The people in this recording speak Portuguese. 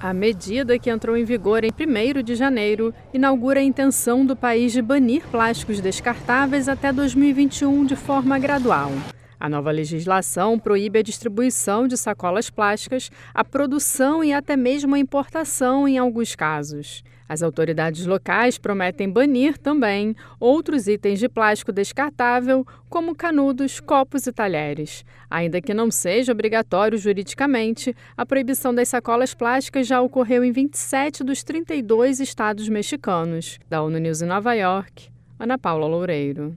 A medida, que entrou em vigor em 1 de janeiro, inaugura a intenção do país de banir plásticos descartáveis até 2021 de forma gradual. A nova legislação proíbe a distribuição de sacolas plásticas, a produção e até mesmo a importação em alguns casos. As autoridades locais prometem banir também outros itens de plástico descartável, como canudos, copos e talheres. Ainda que não seja obrigatório juridicamente, a proibição das sacolas plásticas já ocorreu em 27 dos 32 estados mexicanos. Da ONU News em Nova York, Ana Paula Loureiro.